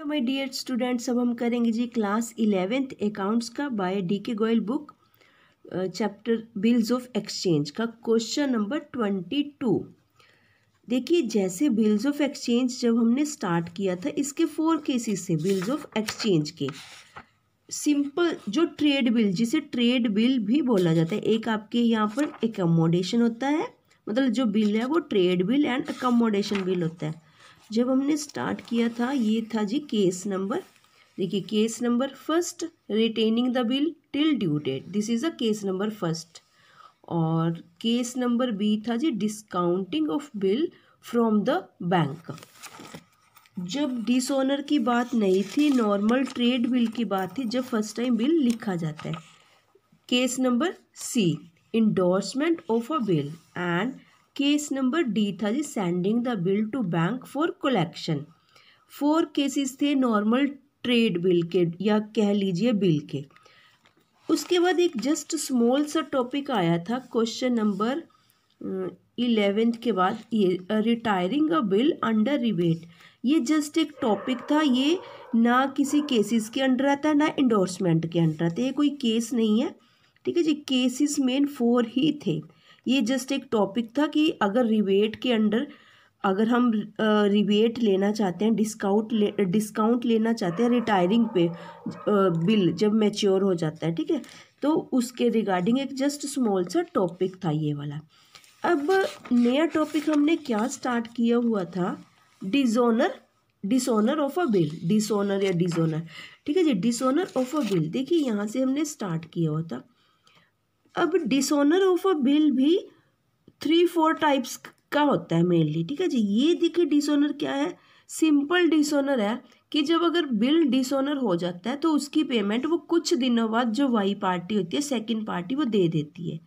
तो my dear students अब हम करेंगे जी क्लास इलेवेंथ अकाउंट्स का by D K Goyal book chapter bills of exchange का क्वेश्चन नंबर ट्वेंटी टू देखिए जैसे बिल्स ऑफ एक्सचेंज जब हमने स्टार्ट किया था इसके फोर केसेस थे बिल्स ऑफ एक्सचेंज के सिंपल जो ट्रेड बिल जिसे ट्रेड बिल भी बोला जाता है एक आपके यहाँ पर एकोमोडेशन होता है मतलब जो बिल है वो trade bill and accommodation bill होता है जब हमने स्टार्ट किया था ये था जी केस नंबर देखिए case number first retaining the bill till due date this is a case number first और केस नंबर बी था जी discounting of bill from the bank जब डिसऑनर की बात नहीं थी नॉर्मल ट्रेड बिल की बात थी जब फर्स्ट टाइम बिल लिखा जाता है case number C endorsement of a bill and case number D था जी sending the bill to bank for collection four cases थे नॉर्मल ट्रेड बिल के या कह लीजिए बिल के उसके बाद एक जस्ट स्मॉल सा टॉपिक आया था क्वेश्चन नंबर इलेवेंथ के बाद ये retiring a bill under rebate ये जस्ट एक टॉपिक था ये ना किसी केसेस के अंडर आता ना इंडोर्समेंट के अंडर आता ये कोई केस नहीं है ठीक है जी केसेस मेन फोर ही थे ये जस्ट एक टॉपिक था कि अगर रिवेट के अंडर अगर हम रिवेट लेना चाहते हैं डिस्काउंट ले डिस्काउंट लेना चाहते हैं रिटायरिंग पे बिल जब मैच्योर हो जाता है ठीक है तो उसके रिगार्डिंग एक जस्ट स्मॉल सा टॉपिक था ये वाला अब नया टॉपिक हमने क्या स्टार्ट किया हुआ था dishonour dishonour of a bill dishonour या डिजोनर ठीक है जी डिसोनर ऑफ अ बिल देखिए यहाँ से हमने स्टार्ट किया हुआ था अब डिसऑनर ऑफ अ बिल भी थ्री फोर टाइप्स का होता है मेनली ठीक है जी ये देखिए डिसऑनर क्या है सिंपल डिसऑनर है कि जब अगर बिल डिसऑनर हो जाता है तो उसकी पेमेंट वो कुछ दिनों बाद जो वाई पार्टी होती है सेकंड पार्टी वो दे देती है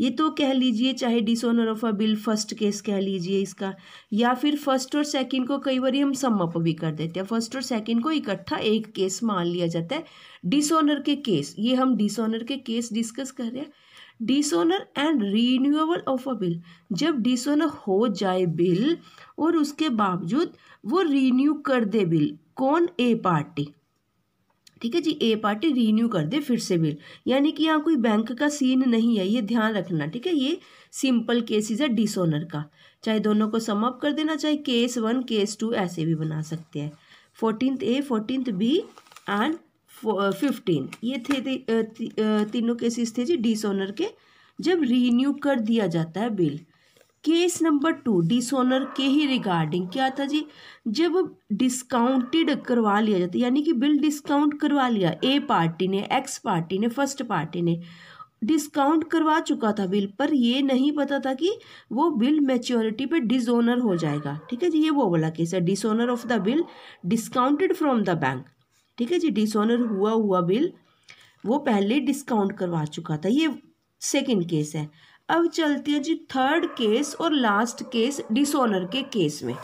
ये तो कह लीजिए चाहे dishonour of a bill first case कह लीजिए इसका या फिर फर्स्ट और सेकंड को कई बार हम समअप भी कर देते हैं फर्स्ट और सेकंड को इकट्ठा एक केस मान लिया जाता है डिसऑनर के केस ये हम डिसऑनर के केस डिस्कस कर रहे हैं dishonour and renewable of a bill जब डिसोनर हो जाए बिल और उसके बावजूद वो रीन्यू कर दे बिल कौन ए पार्टी ठीक है जी ए पार्टी रीन्यू कर दे फिर से बिल यानी कि यहाँ कोई बैंक का सीन नहीं है ये ध्यान रखना ठीक है ये सिंपल केसेस है डिसोनर का चाहे दोनों को समअप कर देना चाहे केस वन केस टू ऐसे भी बना सकते हैं fourteen A fourteen B and fifteen ये थे ती, तीनों केसेस थे जी डिसऑनर के जब रीन्यू कर दिया जाता है bill case number two dishonour के ही रिगार्डिंग क्या था जी जब डिस्काउंटेड करवा लिया जाता यानी कि बिल डिस्काउंट करवा लिया ए पार्टी ने एक्स पार्टी ने फर्स्ट पार्टी ने डिस्काउंट करवा चुका था बिल पर ये नहीं पता था कि वो बिल मेच्योरिटी पे डिसऑनर हो जाएगा ठीक है जी ये वो वाला केस है dishonour of the bill discounted from the bank ठीक है जी डिसऑनर हुआ हुआ बिल वो पहले डिस्काउंट करवा चुका था ये सेकंड केस है अब चलते हैं जी थर्ड केस और लास्ट केस डिसऑनर के केस में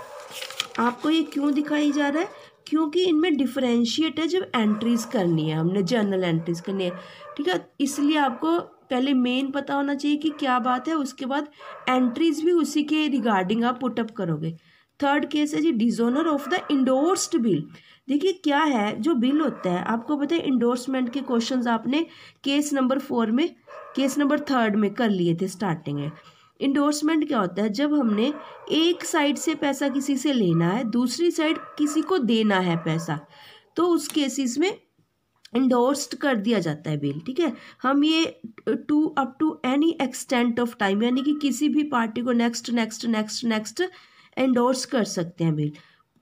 आपको ये क्यों दिखाई जा रहा है क्योंकि इनमें डिफ्रेंशिएट है जब एंट्रीज करनी है हमने जर्नल एंट्रीज करनी है ठीक है इसलिए आपको पहले मेन पता होना चाहिए कि क्या बात है उसके बाद एंट्रीज भी उसी के रिगार्डिंग आप पुटअप करोगे थर्ड केस है जी dishonour of the endorsed bill देखिए क्या है जो बिल होता है आपको पता है इंडोर्समेंट के क्वेश्चंस आपने केस नंबर फोर में केस नंबर थर्ड में कर लिए थे स्टार्टिंग में इंडोर्समेंट क्या होता है जब हमने एक साइड से पैसा किसी से लेना है दूसरी साइड किसी को देना है पैसा तो उस केसेस में इंडोर्स्ड कर दिया जाता है बिल ठीक है हम ये to up to any extent of time यानी कि किसी भी पार्टी को next next next next endorse कर सकते हैं बिल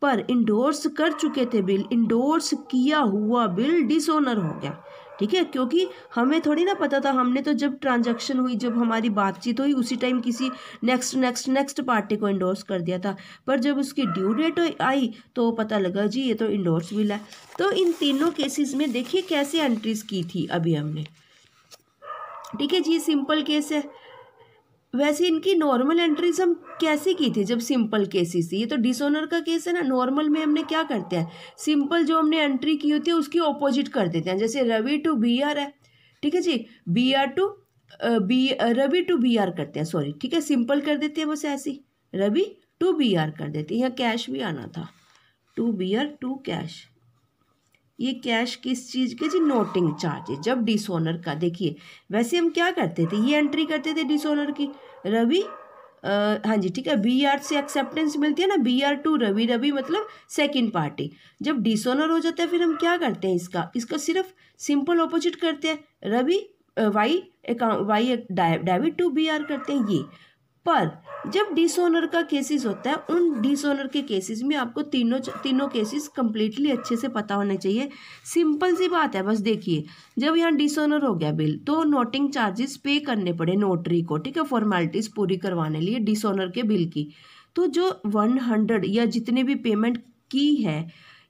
पर इंडोर्स कर चुके थे बिल इंडोर्स किया हुआ बिल डिसऑनर हो गया ठीक है क्योंकि हमें थोड़ी ना पता था हमने तो जब ट्रांजैक्शन हुई जब हमारी बातचीत हुई उसी टाइम किसी नेक्स्ट नेक्स्ट नेक्स्ट पार्टी को इंडोर्स कर दिया था पर जब उसकी ड्यू डेट आई तो पता लगा जी ये तो इंडोर्स बिल है तो इन तीनों केसेस में देखिए कैसे एंट्रीज की थी अभी हमने ठीक है जी सिंपल केस है वैसे इनकी नॉर्मल एंट्रीज हम कैसे की थी जब सिंपल केसेस थी ये तो डिसऑनर का केस है ना नॉर्मल में हमने क्या करते हैं सिंपल जो हमने एंट्री की होती है उसकी ऑपोजिट कर देते हैं जैसे रवि टू बी आर है ठीक है जी B R to B Ravi to B R करते हैं सॉरी ठीक है सिंपल कर देते हैं बस ऐसी रवि टू बी आर कर देते हैं यहाँ कैश भी आना था to B R to cash ये कैश किस चीज़ के जी नोटिंग चार्जेस जब डिसोनर का देखिए वैसे हम क्या करते थे ये एंट्री करते थे डिसोनर की रवि हाँ जी ठीक है बी आर से एक्सेप्टेंस मिलती है ना B R to Ravi Ravi मतलब सेकंड पार्टी जब डिसोनर हो जाता है फिर हम क्या करते हैं इसका इसका सिर्फ सिंपल ऑपोजिट करते हैं Ravi Y account Y debit to B R करते हैं ये पर जब डिसोनर का केसेस होता है उन डिसोनर के केसेस में आपको तीनों तीनों केसेस कम्प्लीटली अच्छे से पता होने चाहिए सिंपल सी बात है बस देखिए जब यहाँ डिसोनर हो गया बिल तो नोटिंग चार्जेस पे करने पड़े नोटरी को ठीक है फॉर्मेलिटीज़ पूरी करवाने लिए डिसोनर के बिल की तो जो वन हंड्रेड या जितने भी पेमेंट की है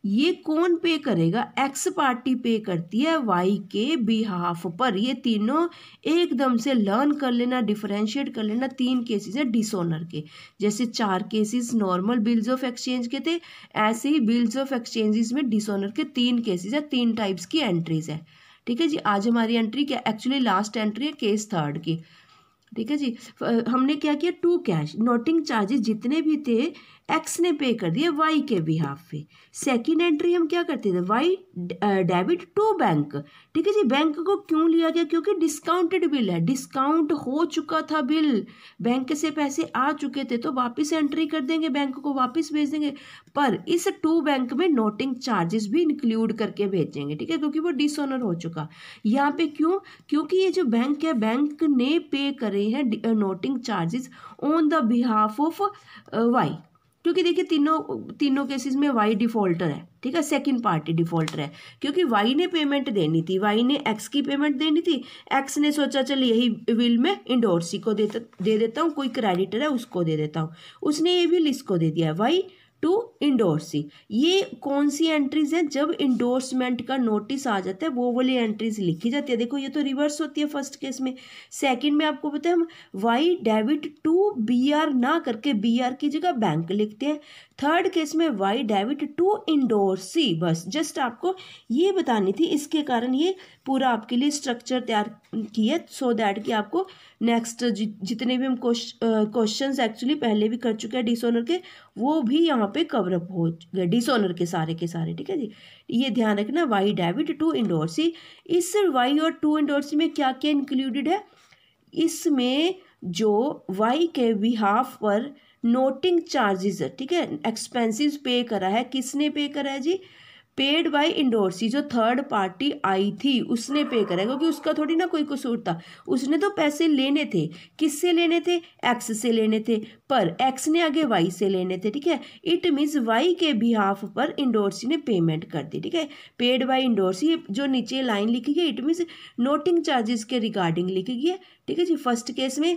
ये कौन पे करेगा एक्स पार्टी पे करती है वाई के बिहाफ पर ये तीनों एकदम से लर्न कर लेना डिफ्रेंशिएट कर लेना तीन केसेस है डिसऑनर के जैसे चार cases normal bills of exchange के थे ऐसे ही बिल्स ऑफ एक्सचेंजेस में डिसऑनर के तीन केसेस है तीन टाइप्स की एंट्रीज है ठीक है जी आज हमारी एंट्री क्या एक्चुअली लास्ट एंट्री है केस थर्ड की ठीक है जी हमने क्या किया टू कैश नोटिंग चार्जेस जितने भी थे एक्स ने पे कर दिया वाई के बिहाफ पे सेकेंड एंट्री हम क्या करते थे वाई डेबिट टू बैंक ठीक है जी बैंक को क्यों लिया गया क्योंकि डिस्काउंटेड बिल है डिस्काउंट हो चुका था बिल बैंक से पैसे आ चुके थे तो वापस एंट्री कर देंगे बैंक को वापस भेज देंगे पर इस टू बैंक में नोटिंग चार्जेस भी इंक्लूड करके भेजेंगे ठीक है क्योंकि वो डिसऑनर हो चुका यहाँ पे क्यों क्योंकि ये जो बैंक है बैंक ने पे करे हैं noting charges on the behalf of Y क्योंकि देखिए तीनों तीनों केसेस में वाई डिफॉल्टर है ठीक है सेकंड पार्टी डिफॉल्टर है क्योंकि वाई ने पेमेंट देनी थी वाई ने एक्स की पेमेंट देनी थी एक्स ने सोचा चल यही विल में इंडोरसी को दे, दे देता हूँ कोई क्रेडिटर है उसको दे देता हूँ उसने ये विल इसको दे दिया है वाई टू इंडोर्स ये कौन सी एंट्रीज हैं जब इंडोर्समेंट का नोटिस आ जाता है वो वाली एंट्रीज लिखी जाती है देखो ये तो रिवर्स होती है फर्स्ट केस में सेकंड में आपको बताए हम Y debit to B R ना करके बी आर की जगह बैंक लिखते हैं थर्ड केस में वाई डेविट टू इंडोर सी बस जस्ट आपको ये बतानी थी इसके कारण ये पूरा आपके लिए स्ट्रक्चर तैयार किया सो दैट कि आपको नेक्स्ट जितने भी हम क्वेश्चन एक्चुअली पहले भी कर चुके हैं डिसोनर के वो भी यहाँ पे कवरअप हो गए डिसोनर के सारे के सारे ठीक है जी ये ध्यान रखना वाई डेविड टू इंडोर सी इस वाई और टू इंडोर सी में क्या क्या इंक्लूडेड है इसमें जो वाई के बिहाफ पर नोटिंग चार्जेस ठीक है एक्सपेंसिव पे करा है किसने पे करा है जी पेड बाय इंडोरसी जो थर्ड पार्टी आई थी उसने पे करा है क्योंकि उसका थोड़ी ना कोई कसूर था उसने तो पैसे लेने थे किससे लेने थे एक्स से लेने थे पर एक्स ने आगे वाई से लेने थे ठीक है इट मीन्स वाई के बिहाफ पर इंडोरसी ने पेमेंट कर दी ठीक है पेड बाय इंडोरसी जो नीचे लाइन लिखी गई इट मीन्स नोटिंग चार्जेस के रिगार्डिंग लिखी गई है ठीक है जी फर्स्ट केस में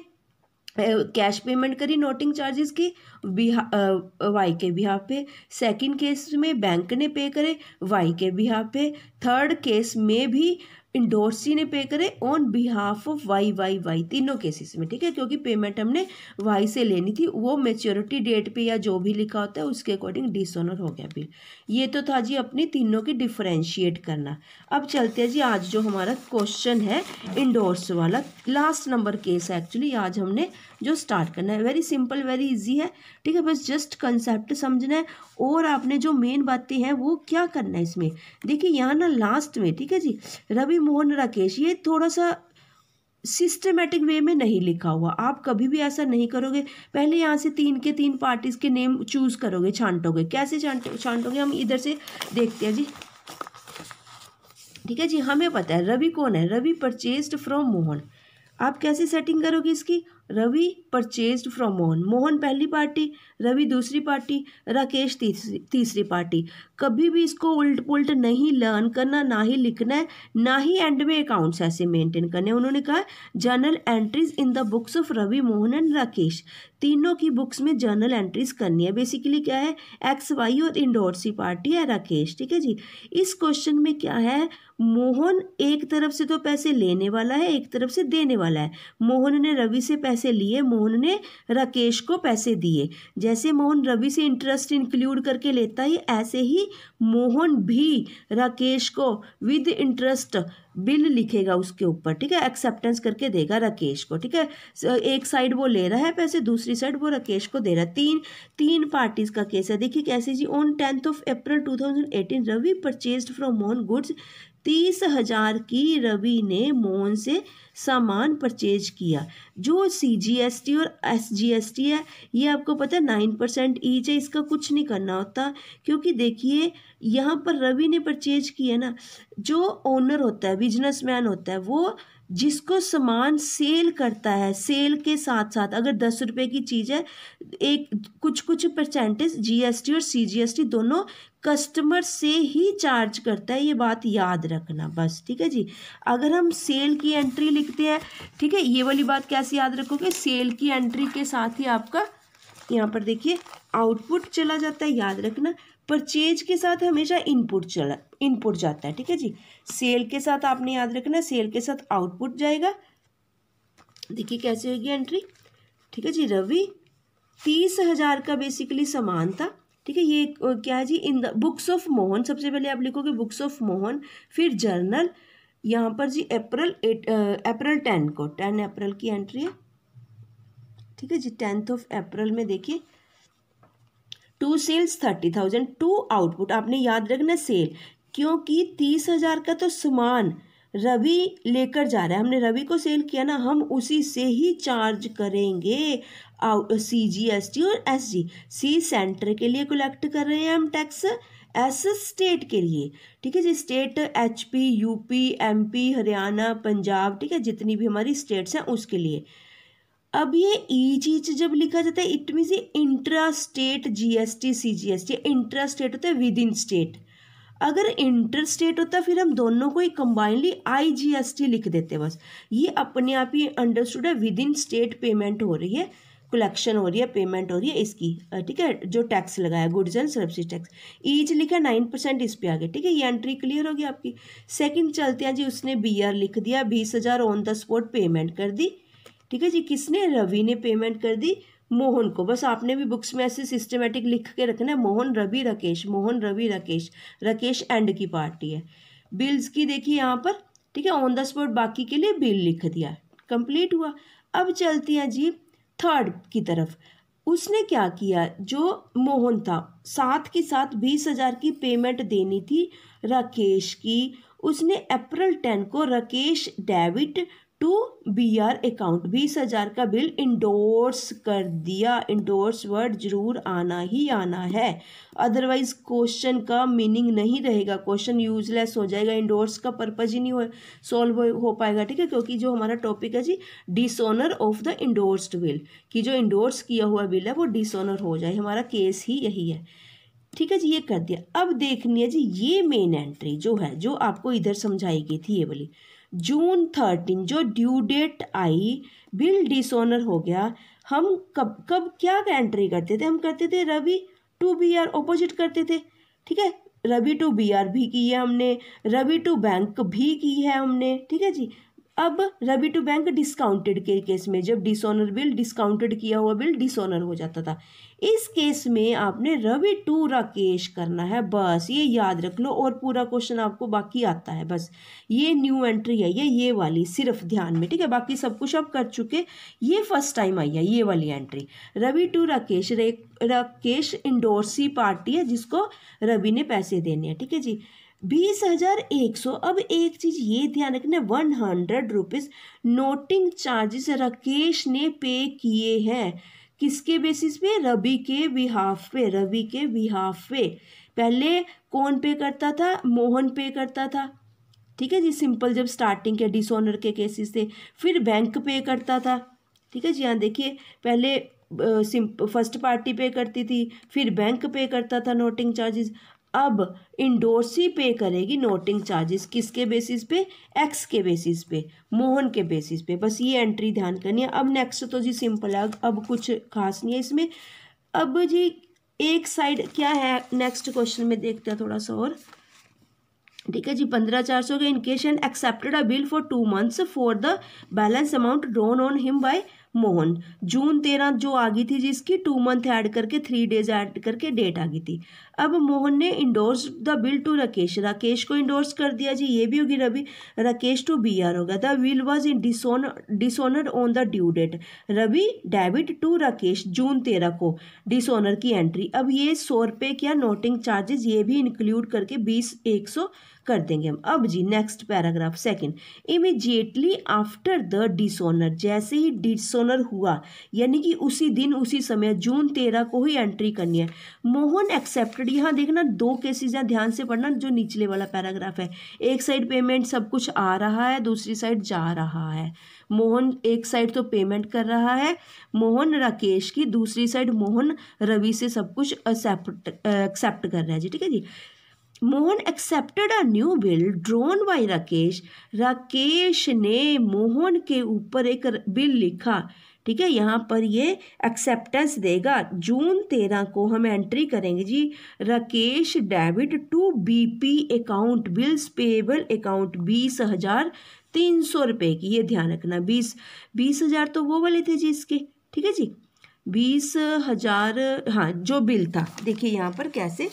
कैश पेमेंट करी नोटिंग चार्जेस की बिहा वाई के बिहाफ पे सेकंड केस में बैंक ने पे करे वाई के बिहाफ पे थर्ड केस में भी इंडोर्सी ने पे करे on behalf of Y Y Y तीनों केसेस में ठीक है क्योंकि पेमेंट हमने वाई से लेनी थी वो मेच्योरिटी डेट पे या जो भी लिखा होता है उसके अकॉर्डिंग डिसऑनर हो गया बिल ये तो था जी अपनी तीनों की डिफ्रेंशिएट करना अब चलते हैं जी आज जो हमारा क्वेश्चन है इंडोर्स वाला लास्ट नंबर केस है एक्चुअली आज हमने जो स्टार्ट करना है वेरी सिंपल वेरी इजी है ठीक है बस जस्ट कंसेप्ट समझना है और आपने जो मेन बातें हैं वो क्या करना है इसमें देखिए यहाँ ना लास्ट में ठीक है जी रवि भी मोहन राकेश ये थोड़ा सा सिस्टमेटिक वे में नहीं लिखा हुआ आप कभी भी ऐसा नहीं करोगे पहले यहाँ से तीन के तीन पार्टीज़ के नेम चूज़ करोगे छांटोगे कैसे छांटो छांटोगे हम इधर से देखते हैं जी ठीक है जी हमें पता है रवि कौन है रवि परचेज्ड फ्रॉम मोहन आप कैसे सेटिंग करोगे इसकी रवि परचेज फ्रॉम मोहन मोहन पहली पार्टी रवि दूसरी पार्टी राकेश तीसरी तीसरी पार्टी कभी भी इसको उल्ट पुलट नहीं लर्न करना ना ही लिखना है ना ही एंड में अकाउंट्स ऐसे मेंटेन करने उन्होंने कहा journal entries in the books of Ravi Mohan and Rakesh तीनों की बुक्स में जर्नल एंट्रीज करनी है बेसिकली क्या है एक्स वाई और इंडोर सी पार्टी है राकेश ठीक है जी इस क्वेश्चन में क्या है मोहन एक तरफ से तो पैसे लेने वाला है एक तरफ से देने वाला है मोहन ने रवि से पैसे पैसे लिए मोहन ने राकेश को पैसे दिए जैसे मोहन रवि से इंटरेस्ट इंक्लूड करके लेता है ऐसे ही मोहन भी राकेश को विद इंटरेस्ट बिल लिखेगा उसके ऊपर ठीक है एक्सेप्टेंस करके देगा राकेश को ठीक है एक साइड वो ले रहा है पैसे दूसरी साइड वो राकेश को दे रहा है तीन तीन पार्टीज का केस है देखिए कैसे जी on tenth of April 2018 Ravi purchase from Mohan goods तीस हजार की रवि ने मोहन से सामान परचेज किया जो सी जी एस टी और एस जी एस टी है ये आपको पता है नाइन परसेंट ईच है इसका कुछ नहीं करना होता क्योंकि देखिए यहाँ पर रवि ने परचेज किया ना जो ओनर होता है बिजनेसमैन होता है वो जिसको सामान सेल करता है सेल के साथ साथ अगर दस रुपये की चीज़ है एक कुछ कुछ परसेंटेज जीएसटी और सीजीएसटी दोनों कस्टमर से ही चार्ज करता है ये बात याद रखना बस ठीक है जी अगर हम सेल की एंट्री लिखते हैं ठीक है ये वाली बात कैसे याद रखोगे सेल की एंट्री के साथ ही आपका यहाँ पर देखिए आउटपुट चला जाता है याद रखना परचेज के साथ हमेशा इनपुट चला इनपुट जाता है ठीक है जी सेल के साथ आपने याद रखना सेल के साथ आउटपुट जाएगा देखिए कैसे होगी एंट्री ठीक है जी रवि तीस हजार का बेसिकली सामान था ठीक है ये क्या है जी in the books of Mohan सबसे पहले आप लिखोगे बुक्स ऑफ मोहन फिर जर्नल यहाँ पर जी अप्रैल एट अप्रैल टेन को टेन अप्रैल की एंट्री है ठीक है जी टेंथ ऑफ अप्रैल में देखिए to sales thirty thousand to output आपने याद रखना सेल क्योंकि तीस हज़ार का तो सामान रवि लेकर जा रहा है हमने रवि को सेल किया ना हम उसी से ही चार्ज करेंगे सी जी एस टी और एस जी सी सेंटर के लिए कलेक्ट कर रहे हैं हम टैक्स एस स्टेट के लिए ठीक है जी state H P U P M P Haryana Punjab ठीक है जितनी भी हमारी स्टेट्स हैं उसके लिए अब ये ई e चीज जब लिखा जाता है इट मीन्स ये intra state G S T C G S T intra state होता है विद इन स्टेट अगर इंटर स्टेट होता फिर हम दोनों को ही combinedly I G S T लिख देते बस ये अपने आप ही अंडरस्टूड है विद इन स्टेट पेमेंट हो रही है कलेक्शन हो रही है पेमेंट हो रही है इसकी ठीक है जो टैक्स लगाया goods and service tax each लिखा नाइन परसेंट इस पे आ गया ठीक है ये एंट्री क्लियर होगी आपकी सेकंड चलते हैं जी उसने बीआर लिख दिया बीस हज़ार ऑन द स्पॉट पेमेंट कर दी ठीक है जी किसने रवि ने पेमेंट कर दी मोहन को बस आपने भी बुक्स में ऐसे सिस्टमेटिक लिख के रखना है मोहन रवि राकेश मोहन रवि राकेश राकेश एंड की पार्टी है बिल्स की देखिए यहाँ पर ठीक है ऑन द स्पॉट बाकी के लिए बिल लिख दिया कंप्लीट हुआ अब चलती हैं जी थर्ड की तरफ उसने क्या किया जो मोहन था साथ के साथ बीस हजार की पेमेंट देनी थी राकेश की उसने अप्रैल टेन को Rakesh debit to B R account बीस हज़ार का बिल इंडोर्स कर दिया इंडोर्स वर्ड जरूर आना ही आना है अदरवाइज क्वेश्चन का मीनिंग नहीं रहेगा क्वेश्चन यूजलेस हो जाएगा इंडोर्स का पर्पज़ ही नहीं हो सॉल्व हो पाएगा ठीक है क्योंकि जो हमारा टॉपिक है जी dishonour of the endorsed bill कि जो इंडोर्स किया हुआ बिल है वो डिसऑनर हो जाए हमारा केस ही यही है ठीक है जी ये कर दिया अब देखनी है जी ये मेन एंट्री जो है जो आपको इधर समझाई गई थी ये वाली जून थर्टीन जो ड्यू डेट आई बिल डिसऑनर हो गया हम कब कब क्या एंट्री करते थे हम करते थे Ravi to B R opposite करते थे ठीक है रवि टू बी आर भी की है हमने रवि टू बैंक भी की है हमने ठीक है जी अब रबी टू बैंक डिस्काउंटेड के केस में जब डिसऑनर बिल डिस्काउंटेड किया हुआ बिल डिसऑनर हो जाता था इस केस में आपने रवि टू राकेश करना है बस ये याद रख लो और पूरा क्वेश्चन आपको बाकी आता है बस ये न्यू एंट्री आई है ये वाली सिर्फ ध्यान में ठीक है बाकी सब कुछ आप कर चुके ये फर्स्ट टाइम आई है ये वाली एंट्री रवि टू राकेश रे राकेश इंडोरसी पार्टी है जिसको रवि ने पैसे देने हैं ठीक है जी बीस हजार एक सौ अब एक चीज ये ध्यान रखना one hundred rupees noting charges Rakesh ने पे किए हैं किसके बेसिस पे रवि के बिहाफ पे रवि के बिहाफ पे पहले कौन पे करता था मोहन पे करता था ठीक है जी सिंपल जब स्टार्टिंग के डिसऑनर के केसेस थे फिर बैंक पे करता था ठीक है जी यहाँ देखिए पहले सिंप फर्स्ट पार्टी पे करती थी फिर बैंक पे करता था नोटिंग चार्जेस अब इंडोर्सी पे करेगी नोटिंग चार्जेस किसके बेसिस पे एक्स के बेसिस पे मोहन के बेसिस पे बस ये एंट्री ध्यान करनी है अब नेक्स्ट तो जी सिंपल है अब कुछ खास नहीं है इसमें अब जी एक साइड क्या है नेक्स्ट क्वेश्चन में देखते हैं थोड़ा सा और ठीक है जी पंद्रह चार सौ का in cash and accepted a bill for two months for the balance amount drawn on him by Mohan June तेरह जो आ गई थी जिसकी टू मंथ ऐड करके थ्री डेज ऐड करके डेट आ गई थी अब मोहन ने endorse the bill to Rakesh Rakesh को इंडोर्स कर दिया जी ये भी होगी Ravi Rakesh to B R होगा the bill was in dishonour on the due date Ravi debit to Rakesh June तेरह को डिसऑनर की एंट्री अब ये सौ रुपये क्या नोटिंग चार्जेस ये भी इंक्लूड करके बीस एक सौ कर देंगे हम अब जी next paragraph second immediately after the dishonour जैसे ही डिसोनर हुआ यानी कि उसी दिन उसी समय जून तेरह को ही एंट्री करनी है मोहन एक्सेप्टेड यहाँ देखना दो केसेज हैं ध्यान से पढ़ना जो निचले वाला पैराग्राफ है एक साइड पेमेंट सब कुछ आ रहा है दूसरी साइड जा रहा है मोहन एक साइड तो पेमेंट कर रहा है मोहन राकेश की दूसरी साइड मोहन रवि से सब कुछ एक्सेप्ट एक्सेप्ट कर रहा है जी ठीक है जी Mohan accepted a new bill drawn by Rakesh Rakesh ने मोहन के ऊपर एक बिल लिखा ठीक है यहाँ पर ये एक्सेप्टेंस देगा जून तेरह को हम एंट्री करेंगे जी Rakesh debit to BP account bills payable account बीस हज़ार तीन सौ रुपये की ये ध्यान रखना बीस बीस हज़ार तो वो वाले थे जी इसके ठीक है जी बीस हज़ार हाँ जो बिल था देखिए यहाँ पर कैसे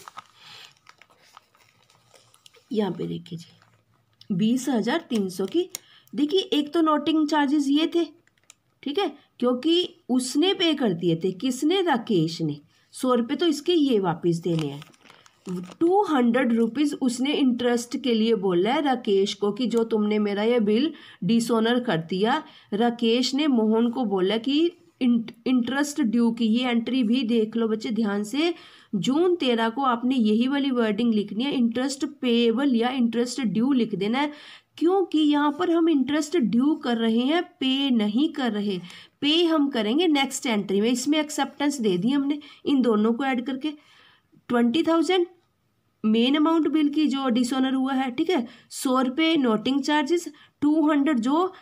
यहाँ पे देखिए जी बीस हज़ार तीन सौ की देखिए एक तो नोटिंग चार्जेस ये थे ठीक है क्योंकि उसने पे कर दिए थे किसने राकेश ने सौ रुपये तो इसके ये वापस देने हैं टू हंड्रेड रुपीज़ उसने इंटरेस्ट के लिए बोला है राकेश को कि जो तुमने मेरा ये बिल डिसऑनर कर दिया राकेश ने मोहन को बोला कि इंटरेस्ट ड्यू की ये एंट्री भी देख लो बच्चे ध्यान से जून तेरह को आपने यही वाली वर्डिंग लिखनी है इंटरेस्ट पेएबल या इंटरेस्ट ड्यू लिख देना है क्योंकि यहाँ पर हम इंटरेस्ट ड्यू कर रहे हैं पे नहीं कर रहे पे हम करेंगे नेक्स्ट एंट्री में इसमें एक्सेप्टेंस दे दी हमने इन दोनों को ऐड करके twenty thousand main amount bill की जो डिसऑनर हुआ है ठीक है सौ रुपये नोटिंग चार्जेस टू हंड्रेड जो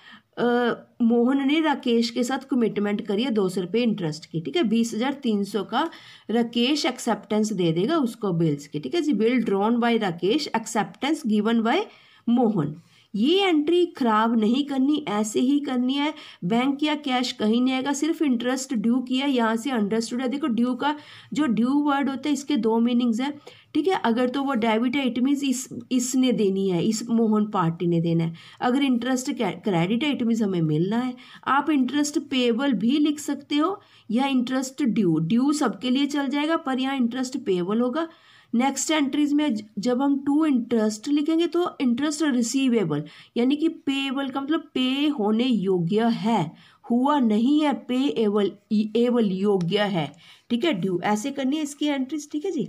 मोहन ने राकेश के साथ कमिटमेंट करी है दो सौ रुपये इंटरेस्ट की ठीक है बीस हज़ार तीन सौ का राकेश एक्सेप्टेंस दे देगा उसको बिल्स की ठीक है जी bill drawn by Rakesh acceptance given by Mohan ये एंट्री ख़राब नहीं करनी ऐसे ही करनी है बैंक या कैश कहीं नहीं आएगा सिर्फ इंटरेस्ट ड्यू किया यहाँ से अंडरस्टूड है देखो ड्यू का जो ड्यू वर्ड होता है इसके दो मीनिंग्स हैं ठीक है अगर तो वो डेबिट है इट मीन्स इस इसने देनी है इस मोहन पार्टी ने देना है अगर इंटरेस्ट क्रेडिट है इट मीन्स हमें मिलना है आप इंटरेस्ट पेबल भी लिख सकते हो या इंटरेस्ट ड्यू ड्यू सबके लिए चल जाएगा पर यहाँ इंटरेस्ट पेबल होगा नेक्स्ट एंट्रीज में जब हम टू इंटरेस्ट लिखेंगे तो इंटरेस्ट रिसीवेबल यानी कि पेएबल का मतलब पे होने योग्य है हुआ नहीं है पे एबल एबल योग्य है ठीक है ड्यू ऐसे करनी है इसकी एंट्रीज ठीक है जी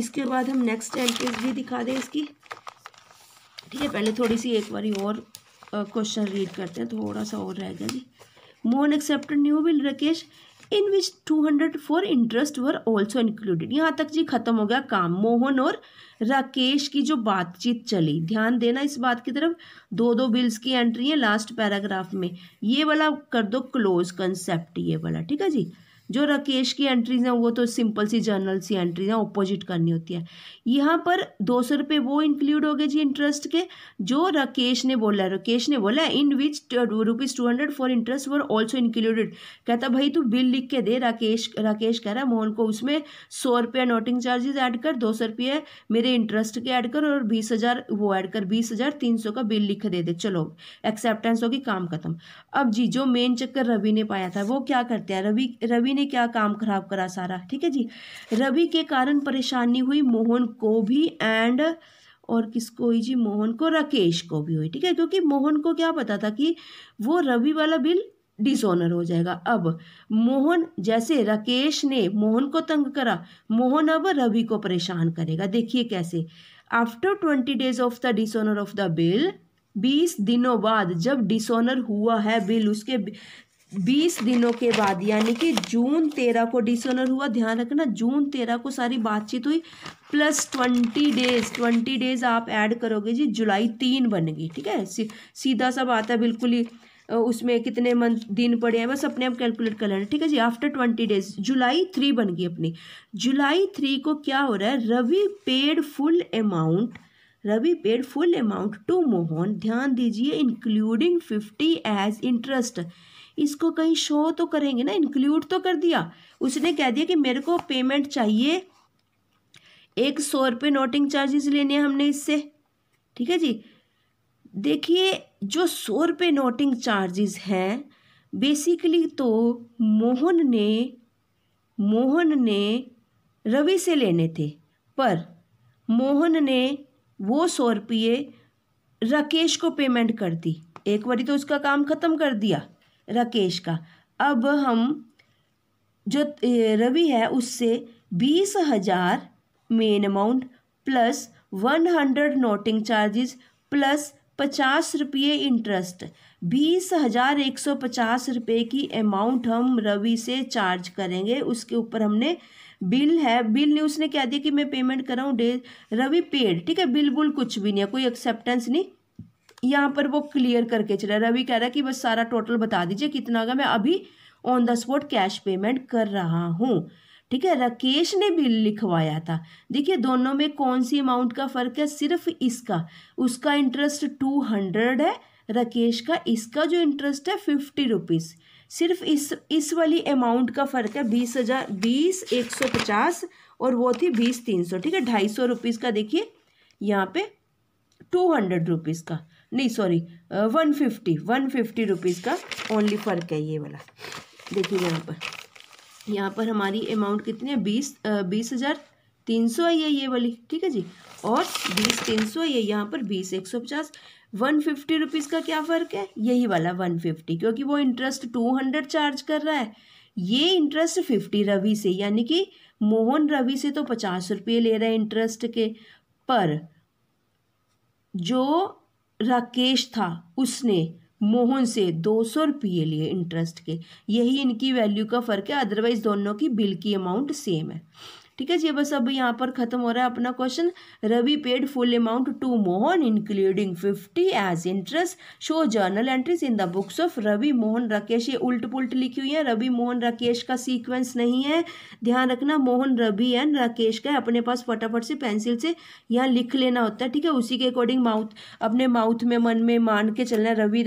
इसके बाद हम नेक्स्ट एंट्रीज भी दिखा दें इसकी ठीक है पहले थोड़ी सी एक बारी और क्वेश्चन रीड करते हैं थोड़ा सा और रहेगा जी Mohan accepted new bill Rakesh in which two hundred for interest were also included यहाँ तक जी खत्म हो गया काम मोहन और राकेश की जो बातचीत चली ध्यान देना इस बात की तरफ दो दो बिल्स की एंट्री है लास्ट पैराग्राफ में ये वाला कर दो क्लोज कंसेप्ट ये वाला ठीक है जी जो राकेश की एंट्रीज हैं वो तो सिंपल सी जर्नल सी एंट्रीज हैं ऑपोजिट करनी होती है यहाँ पर दो सौ रुपये वो इंक्लूड हो गए जी इंटरेस्ट के जो राकेश ने बोला राकेश ने बोला in which rupees two hundred for interest were also included कहता भाई तू बिल लिख के दे राकेश राकेश कह रहा मोहन को उसमें सौ रुपया नोटिंग चार्जेस ऐड कर दो सौ रुपये मेरे इंटरेस्ट के ऐड कर और बीस हज़ार वो ऐड कर बीस हज़ार तीन सौ का बिल लिख दे दे चलो एक्सेप्टेंस होगी काम खत्म अब जी जो मेन चक्कर रवि ने पाया था वो क्या करते हैं रवि रवि ने ने क्या काम खराब करा सारा ठीक है जी रवि के कारण परेशानी हुई मोहन को भी एंड और किसको हुई जी मोहन को राकेश को भी हुई ठीक है क्योंकि मोहन को क्या पता था कि वो रवि वाला बिल डिसऑनर हो जाएगा अब मोहन जैसे राकेश ने मोहन को तंग करा मोहन अब रवि को परेशान करेगा देखिए कैसे after twenty days of the dishonour of the bill बीस दिनों बाद जब डिसऑनर हुआ है बिल उसके बीस दिनों के बाद यानी कि जून तेरह को डिसऑनर हुआ ध्यान रखना जून तेरह को सारी बातचीत हुई plus twenty days twenty days आप ऐड करोगे जी जुलाई तीन बन गई ठीक है सी, सीधा सा बात है बिल्कुल ही उसमें कितने मंथ दिन पड़े हैं बस अपने आप कैलकुलेट कर लेना ठीक है जी after twenty days July three बन गई अपनी जुलाई थ्री को क्या हो रहा है Ravi paid full amount Ravi paid full amount to Mohan ध्यान दीजिए इंक्लूडिंग फिफ्टी एज इंटरेस्ट इसको कहीं शो तो करेंगे ना इंक्लूड तो कर दिया उसने कह दिया कि मेरे को पेमेंट चाहिए एक सौ रुपये नोटिंग चार्जेस लेने हमने इससे ठीक है जी देखिए जो सौ रुपये नोटिंग चार्जेस हैं बेसिकली तो मोहन ने मोहन ने रवि से लेने थे पर मोहन ने वो सौ रुपये राकेश को पेमेंट कर दी एक बारी तो उसका काम ख़त्म कर दिया राकेश का अब हम जो रवि है उससे बीस हज़ार main amount plus one hundred noting charges plus पचास रुपये इंटरेस्ट बीस हज़ार एक सौ पचास रुपये की अमाउंट हम रवि से चार्ज करेंगे उसके ऊपर हमने बिल है बिल ने उसने कह दिया कि मैं पेमेंट कराऊँ डे रवि पेड ठीक है बिल बुल कुछ भी नहीं है कोई एक्सेप्टेंस नहीं यहाँ पर वो क्लियर करके चला रवि कह रहा है कि बस सारा टोटल बता दीजिए कितना का मैं अभी on the spot cash payment कर रहा हूँ ठीक है राकेश ने बिल लिखवाया था देखिए दोनों में कौन सी अमाउंट का फ़र्क है सिर्फ इसका उसका इंटरेस्ट टू हंड्रेड है राकेश का इसका जो इंटरेस्ट है फिफ्टी रुपीज़ सिर्फ इस इस वाली अमाउंट का फ़र्क है बीस हज़ार बीस एक सौ पचास और वो थी बीस तीन सौ ठीक है ढाई सौ रुपीज़ का देखिए यहाँ पे टू हंड्रेड रुपीज़ का नहीं sorry one fifty one fifty rupees का ओनली फ़र्क है ये वाला देखिए यहाँ पर यहाँ पर हमारी अमाउंट कितनी है बीस uh, बीस हज़ार तीन सौ आई है ये वाली ठीक है जी और बीस तीन सौ आई है यहाँ पर बीस एक सौ पचास वन फिफ्टी रुपीज़ का क्या फ़र्क है यही वाला वन फिफ्टी क्योंकि वो इंटरेस्ट टू हंड्रेड चार्ज कर रहा है ये इंटरेस्ट फिफ्टी रवि से यानी कि मोहन रवि से तो पचास रुपये ले रहे हैं इंटरेस्ट के पर जो राकेश था उसने मोहन से दो सौ रुपये लिए इंटरेस्ट के यही इनकी वैल्यू का फ़र्क है अदरवाइज़ दोनों की बिल की अमाउंट सेम है ठीक है जी बस अब यहाँ पर खत्म हो रहा है अपना question Ravi paid full amount to Mohan including fifty as interest show journal entries in the books of Ravi Mohan Rakesh ये उल्ट पुल्ट लिखी हुई है रवि मोहन राकेश का सीक्वेंस नहीं है ध्यान रखना मोहन रवि एंड राकेश का है अपने पास फटाफट से पेंसिल से यहाँ लिख लेना होता है ठीक है उसी के अकॉर्डिंग माउथ अपने माउथ में मन में मान के चलना रवि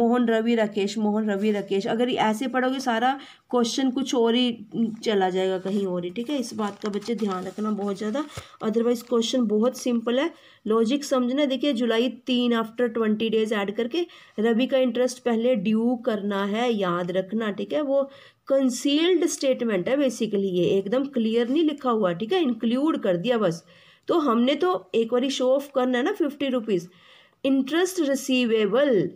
मोहन रवि राकेश मोहन रवि राकेश अगर ऐसे पढ़ोगे सारा क्वेश्चन कुछ और ही चला जाएगा कहीं और ही ठीक है इस बात का बच्चे ध्यान रखना बहुत ज़्यादा अदरवाइज क्वेश्चन बहुत सिंपल है लॉजिक समझना देखिए जुलाई तीन आफ्टर ट्वेंटी डेज ऐड करके रबी का इंटरेस्ट पहले ड्यू करना है याद रखना ठीक है वो कंसील्ड स्टेटमेंट है बेसिकली ये एकदम क्लियर नहीं लिखा हुआ ठीक है इंक्लूड कर दिया बस तो हमने तो एक बार शो ऑफ करना है ना फिफ्टी रुपीज़ इंटरेस्ट रिसीवेबल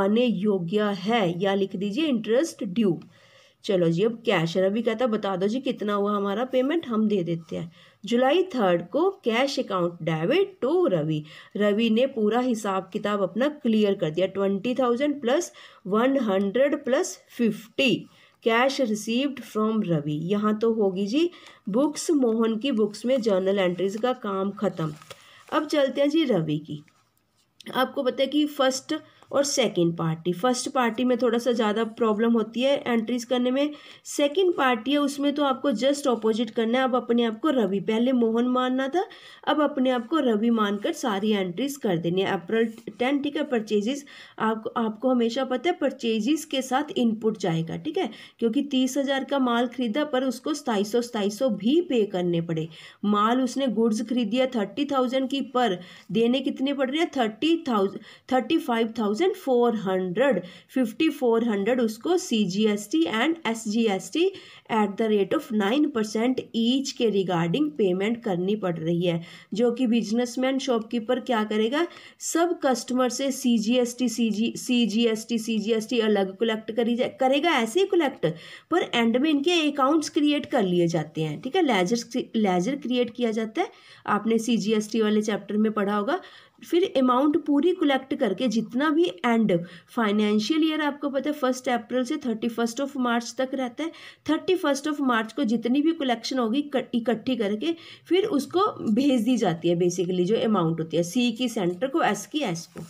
आने योग्य है या लिख दीजिए इंटरेस्ट ड्यू चलो जी अब कैश है रवि कहता है बता दो जी कितना हुआ हमारा पेमेंट हम दे देते हैं जुलाई थर्ड को cash account debit to Ravi Ravi ने पूरा हिसाब किताब अपना क्लियर कर दिया twenty thousand plus one hundred plus fifty cash received from Ravi यहाँ तो होगी जी बुक्स मोहन की बुक्स में जर्नल एंट्रीज का काम खत्म अब चलते हैं जी रवि की आपको पता है कि फर्स्ट और सेकेंड पार्टी फर्स्ट पार्टी में थोड़ा सा ज़्यादा प्रॉब्लम होती है एंट्रीज करने में सेकेंड पार्टी है उसमें तो आपको जस्ट ऑपोजिट करना है अब अपने आप को रवि पहले मोहन मानना था अब अपने आप को रवि मानकर सारी एंट्रीज कर देनी है अप्रैल टेन ठीक है परचेजेस आपको आपको हमेशा पता है परचेजेस के साथ इनपुट जाएगा ठीक है क्योंकि तीस हज़ार का माल खरीदा पर उसको सताईस सौ सताईस सौ भी पे करने पड़े माल उसने गुड्स खरीदिया थर्टी थाउजेंड की पर देने कितने पड़ रहे हैं thirty thousand thirty five thousand thousand four hundred fifty four hundred उसको C G S T and S G S T at the rate of nine percent each के रिगार्डिंग पेमेंट करनी पड़ रही है जो कि बिजनेसमैन शॉपकीपर क्या करेगा सब कस्टमर से C G S T C G C G S T C G S T अलग कलेक्ट करी जाए करेगा ऐसे ही कलेक्ट पर एंड में इनके अकाउंट्स क्रिएट कर लिए जाते हैं ठीक है लेजर लेजर क्रिएट किया जाता है आपने सी जी एस टी वाले चैप्टर में पढ़ा होगा फिर अमाउंट पूरी कलेक्ट करके जितना भी एंड फाइनेंशियल ईयर आपको पता है फर्स्ट अप्रैल से थर्टी फर्स्ट ऑफ मार्च तक रहता है थर्टी फर्स्ट ऑफ मार्च को जितनी भी कलेक्शन होगी इकट्ठी करके फिर उसको भेज दी जाती है बेसिकली जो अमाउंट होती है सी की सेंटर को एस की एस को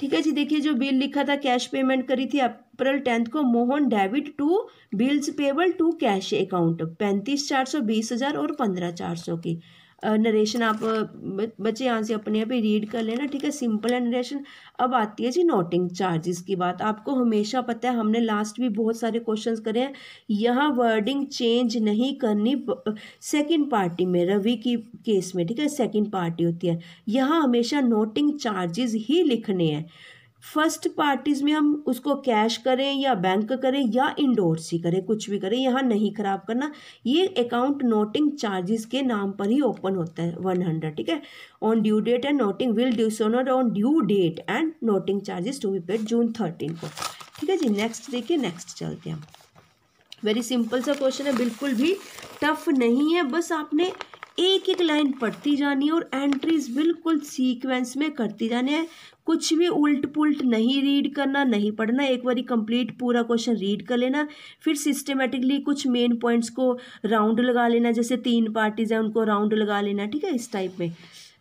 ठीक है जी देखिए जो बिल लिखा था कैश पेमेंट करी थी अप्रैल टेंथ को मोहन डेविड to bills payable to cash account पैंतीस चार सौ बीस हज़ार और पंद्रह चार सौ की नरेशन आप बच्चे यहाँ से अपने आप ही रीड कर लेना ठीक है सिंपल है नरेशन अब आती है जी नोटिंग चार्जेस की बात आपको हमेशा पता है हमने लास्ट भी बहुत सारे क्वेश्चन करे हैं यहाँ वर्डिंग चेंज नहीं करनी सेकेंड पार्टी में रवि की केस में ठीक है सेकेंड पार्टी होती है यहाँ हमेशा नोटिंग चार्जेस ही लिखने हैं फर्स्ट पार्टीज़ में हम उसको कैश करें या बैंक करें या इंडोर्स ही करें कुछ भी करें यहाँ नहीं ख़राब करना ये अकाउंट नोटिंग चार्जेस के नाम पर ही ओपन होता है वन हंड्रेड ठीक है on due date and noting will not on due date and noting charges to be paid June thirteen को ठीक है जी नेक्स्ट देखिए नेक्स्ट चलते हैं हम वेरी सिंपल सा क्वेश्चन है बिल्कुल भी टफ नहीं है बस आपने एक एक लाइन पढ़ती जानी है और एंट्रीज बिल्कुल सीक्वेंस में करती जानी है कुछ भी उल्ट पुल्ट नहीं रीड करना नहीं पढ़ना एक बारी कंप्लीट पूरा क्वेश्चन रीड कर लेना फिर सिस्टमेटिकली कुछ मेन पॉइंट्स को राउंड लगा लेना जैसे तीन पार्टीज हैं उनको राउंड लगा लेना ठीक है इस टाइप में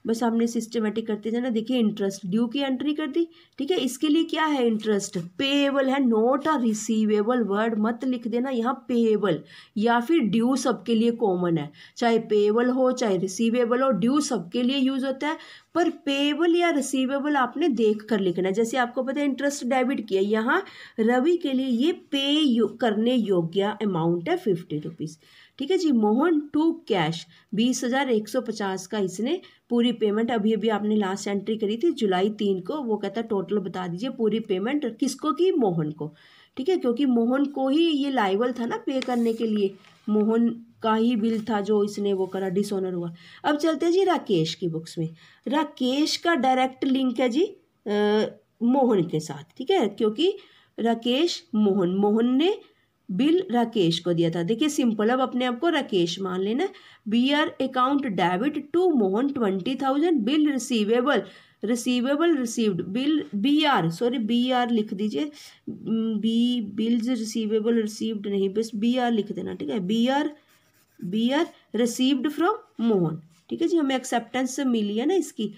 बस हमने सिस्टमेटिक करते जाना देखिए इंटरेस्ट ड्यू की एंट्री कर दी ठीक है इसके लिए क्या है इंटरेस्ट पेएबल है नोट आ रिसीवेबल वर्ड मत लिख देना यहाँ पेएबल या फिर ड्यू सबके लिए कॉमन है चाहे पेएबल हो चाहे रिसीवेबल हो ड्यू सबके लिए यूज होता है पर पेएबल या रिसीवेबल आपने देख कर लिखना है जैसे आपको पता है इंटरेस्ट डेबिट किया यहाँ रवि के लिए ये पे यो, करने योग्य अमाउंट है फिफ्टी रुपीज़ ठीक है जी मोहन टू कैश बीस हज़ार एक सौ पचास का इसने पूरी पेमेंट अभी अभी आपने लास्ट एंट्री करी थी जुलाई तीन को वो कहता टोटल बता दीजिए पूरी पेमेंट किसको की मोहन को ठीक है क्योंकि मोहन को ही ये लाइवल था ना पे करने के लिए मोहन का ही बिल था जो इसने वो करा डिसऑनर हुआ अब चलते हैं जी राकेश की बुक्स में राकेश का डायरेक्ट लिंक है जी आ, मोहन के साथ ठीक है क्योंकि राकेश मोहन मोहन ने बिल राकेश को दिया था देखिए सिंपल अब अपने आप को राकेश मान लेना B R account debit to Mohan twenty thousand bill receivable receivable received bill B R sorry B R लिख दीजिए बी बिल्स रिसीवेबल रिसीव्ड नहीं बस बी आर लिख देना ठीक है B R B R received from Mohan ठीक है जी हमें एक्सेप्टेंस मिली है ना इसकी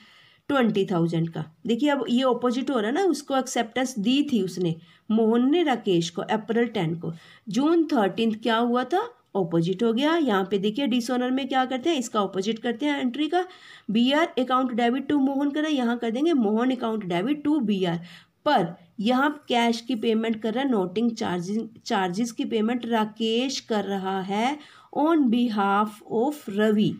ट्वेंटी थाउजेंड का देखिए अब ये ऑपोजिट हो रहा है ना उसको एक्सेप्टेंस दी थी उसने मोहन ने राकेश को अप्रैल टेन को जून थर्टीन क्या हुआ था ऑपोजिट हो गया यहाँ पे देखिए डिसऑनर में क्या करते हैं इसका ऑपोजिट करते हैं एंट्री का B R account debit to Mohan है यहाँ कर देंगे Mohan account debit to B R पर यहाँ कैश की पेमेंट कर रहा है नोटिंग चार्जिंग चार्जेस की पेमेंट राकेश कर रहा है on behalf of Ravi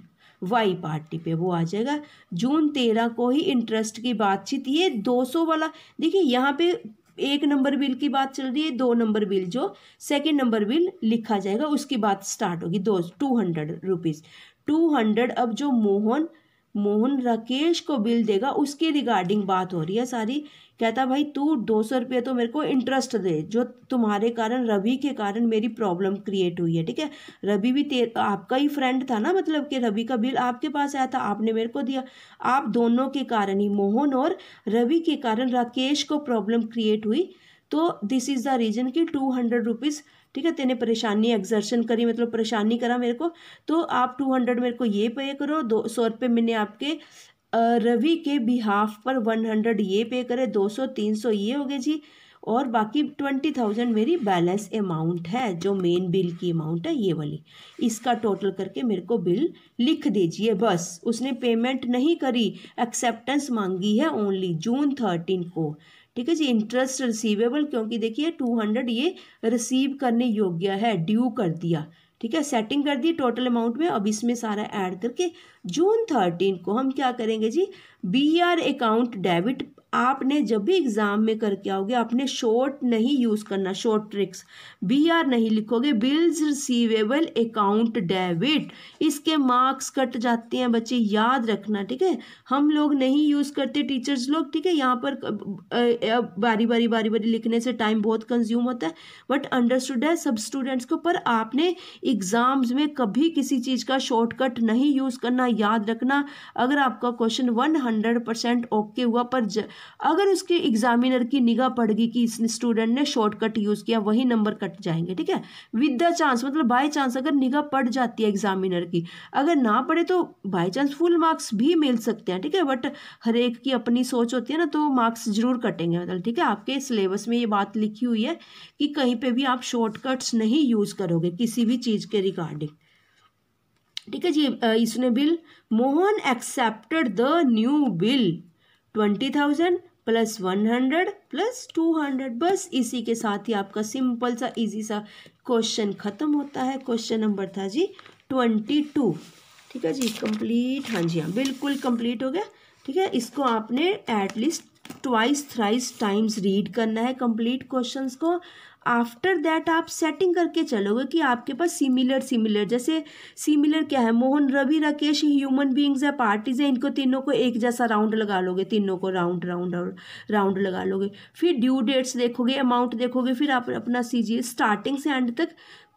Y party पे वो आ जाएगा जून तेरह को ही इंटरेस्ट की बातचीत ये दो सौ वाला देखिए यहाँ पे एक नंबर बिल की बात चल रही है दो नंबर बिल जो सेकंड नंबर बिल लिखा जाएगा उसकी बात स्टार्ट होगी दो two hundred rupees two hundred अब जो मोहन मोहन राकेश को बिल देगा उसके रिगार्डिंग बात हो रही है सारी कहता भाई तू दो सौ रुपये तो मेरे को इंटरेस्ट दे जो तुम्हारे कारण रवि के कारण मेरी प्रॉब्लम क्रिएट हुई है ठीक है रवि भी तेर आपका ही फ्रेंड था ना मतलब कि रवि का बिल आपके पास आया था आपने मेरे को दिया आप दोनों के कारण ही मोहन और रवि के कारण राकेश को प्रॉब्लम क्रिएट हुई तो दिस इज़ द रीज़न कि टू हंड्रेड रुपीज़ ठीक है तेने परेशानी एग्जर्शन करी मतलब परेशानी करा मेरे को तो आप टू हंड्रेड मेरे को ये पे करो दो सौ रुपये मैंने आपके रवि के बिहाफ पर वन हंड्रेड ये पे करे दो सौ तीन सौ ये हो गए जी और बाकी ट्वेंटी थाउजेंड मेरी बैलेंस अमाउंट है जो मेन बिल की अमाउंट है ये वाली इसका टोटल करके मेरे को बिल लिख दीजिए बस उसने पेमेंट नहीं करी एक्सेप्टेंस मांगी है ओनली जून थर्टीन को ठीक है जी इंटरेस्ट रिसीवेबल क्योंकि देखिए टू हंड्रेड ये रिसीव करने योग्य है ड्यू कर दिया ठीक है सेटिंग कर दी टोटल अमाउंट में अब इसमें सारा ऐड करके जून थर्टीन को हम क्या करेंगे जी बी आर अकाउंट डेबिट आपने जब भी एग्ज़ाम में करके आओगे आपने शॉर्ट नहीं यूज़ करना शॉर्ट ट्रिक्स बी आर नहीं लिखोगे बिल्स रिसीवेबल अकाउंट डेबिट इसके मार्क्स कट जाते हैं बच्चे याद रखना ठीक है हम लोग नहीं यूज़ करते टीचर्स लोग ठीक है यहाँ पर बारी बारी बारी बारी लिखने से टाइम बहुत कंज्यूम होता है बट अंडरस्टूड है सब स्टूडेंट्स को पर आपने एग्ज़ाम्स में कभी किसी चीज़ का शॉर्टकट नहीं यूज़ करना याद रखना अगर आपका question one hundred percent okay हुआ पर ज, अगर उसके एग्जामिनर की निगाह पड़ गई कि इस स्टूडेंट ने शॉर्टकट यूज़ किया वही नंबर कट जाएंगे ठीक है विद द चांस मतलब बाई चांस अगर निगाह पड़ जाती है एग्जामिनर की अगर ना पड़े तो बाई चांस फुल मार्क्स भी मिल सकते हैं ठीक है बट हर एक की अपनी सोच होती है ना तो मार्क्स जरूर कटेंगे मतलब ठीक है आपके सिलेबस में ये बात लिखी हुई है कि कहीं पर भी आप शॉर्टकट्स नहीं यूज़ करोगे किसी भी चीज़ के रिगार्डिंग ठीक है जी इसने bill Mohan accepted the new bill twenty thousand plus one hundred plus two hundred बस इसी के साथ ही आपका सिंपल सा इजी सा क्वेश्चन ख़त्म होता है क्वेश्चन नंबर था जी ट्वेंटी टू ठीक है जी कंप्लीट हाँ जी हाँ बिल्कुल कंप्लीट हो गया ठीक है इसको आपने at least twice thrice times read करना है कंप्लीट क्वेश्चंस को आफ्टर दैट आप सेटिंग करके चलोगे कि आपके पास सिमिलर सिमिलर जैसे सिमिलर क्या है मोहन रवि राकेश ह्यूमन बींग्स है पार्टीज है इनको तीनों को एक जैसा राउंड लगा लोगे तीनों को राउंड राउंड और राउंड लगा लोगे फिर ड्यू डेट्स देखोगे अमाउंट देखोगे फिर आप अपना सीजिए स्टार्टिंग से एंड तक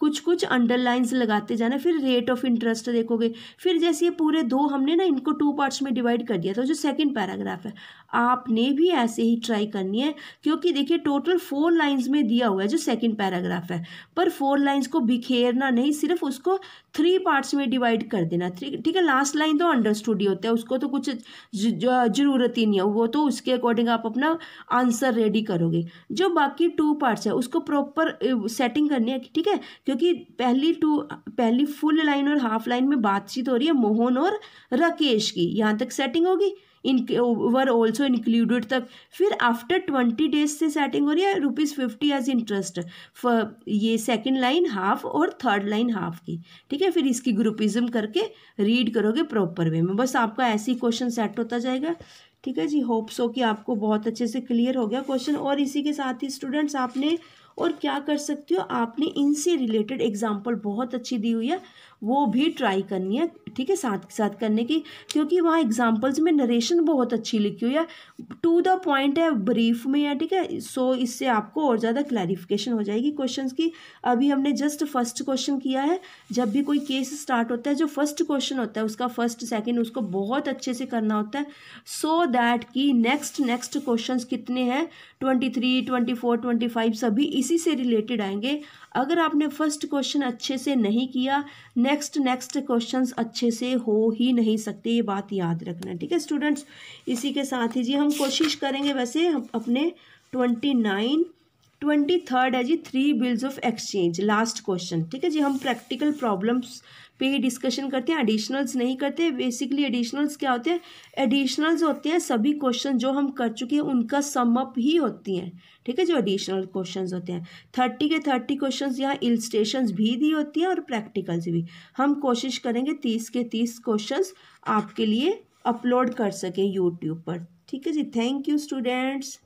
कुछ कुछ अंडरलाइंस लगाते जाना फिर रेट ऑफ इंटरेस्ट देखोगे फिर जैसे ये पूरे दो हमने ना इनको टू पार्ट्स में डिवाइड कर दिया था जो सेकेंड पैराग्राफ है आपने भी ऐसे ही ट्राई करनी है क्योंकि देखिए टोटल फोर लाइन्स में दिया हुआ है जो सेकेंड पैराग्राफ है पर फोर लाइन्स को बिखेरना नहीं सिर्फ उसको थ्री पार्ट्स में डिवाइड कर देना थ्री ठीक है लास्ट लाइन तो अंडर स्टूडी होता है उसको तो कुछ ज़रूरत ही नहीं है वो तो उसके अकॉर्डिंग आप अपना आंसर रेडी करोगे जो बाकी टू पार्ट्स है उसको प्रॉपर सेटिंग करनी है ठीक है क्योंकि पहली टू पहली फुल लाइन और हाफ लाइन में बातचीत हो रही है मोहन और राकेश की यहाँ तक सेटिंग होगी इन वर ऑल्सो इंक्लूडेड तक फिर आफ्टर ट्वेंटी डेज से सेटिंग हो रही है रुपीज़ फिफ्टी एज इंटरेस्ट ये सेकेंड लाइन हाफ और थर्ड लाइन हाफ की ठीक है फिर इसकी ग्रुपिज्म करके रीड करोगे प्रॉपर वे में बस आपका ऐसे ही क्वेश्चन सेट होता जाएगा ठीक है जी होप सो कि आपको बहुत अच्छे से क्लियर हो गया क्वेश्चन और इसी के साथ ही स्टूडेंट्स आपने और क्या कर सकते हो आपने इनसे रिलेटेड एग्जाम्पल बहुत अच्छी दी हुई है वो भी ट्राई करनी है ठीक है साथ के साथ करने की क्योंकि वहाँ एग्जाम्पल्स में नरेशन बहुत अच्छी लिखी हुई है टू द पॉइंट है ब्रीफ में है ठीक है सो इससे आपको और ज़्यादा क्लैरिफिकेशन हो जाएगी क्वेश्चन की अभी हमने जस्ट फर्स्ट क्वेश्चन किया है जब भी कोई केस स्टार्ट होता है जो फर्स्ट क्वेश्चन होता है उसका फर्स्ट सेकेंड उसको बहुत अच्छे से करना होता है सो so दैट कि नेक्स्ट नेक्स्ट क्वेश्चन कितने हैं twenty three twenty four twenty five सभी इसी से रिलेटेड आएंगे अगर आपने फर्स्ट क्वेश्चन अच्छे से नहीं किया नेक्स्ट नेक्स्ट क्वेश्चंस अच्छे से हो ही नहीं सकते ये बात याद रखना ठीक है स्टूडेंट्स इसी के साथ ही जी हम कोशिश करेंगे वैसे अपने ट्वेंटी नाइन ट्वेंटी थर्ड है जी three bills of exchange last question ठीक है जी हम प्रैक्टिकल प्रॉब्लम्स पे ही डिस्कशन करते हैं एडिशनल्स नहीं करते बेसिकली एडिशनल्स क्या होते हैं एडिशनल्स होते हैं सभी क्वेश्चन जो हम कर चुके हैं उनका समअप ही होती हैं ठीक है जो एडिशनल क्वेश्चन होते हैं थर्टी के थर्टी क्वेश्चन यहाँ इलस्टेशंस भी दी होती हैं और प्रैक्टिकल्स भी हम कोशिश करेंगे तीस के तीस क्वेश्चन आपके लिए अपलोड कर सकें यूट्यूब पर ठीक है जी थैंक यू स्टूडेंट्स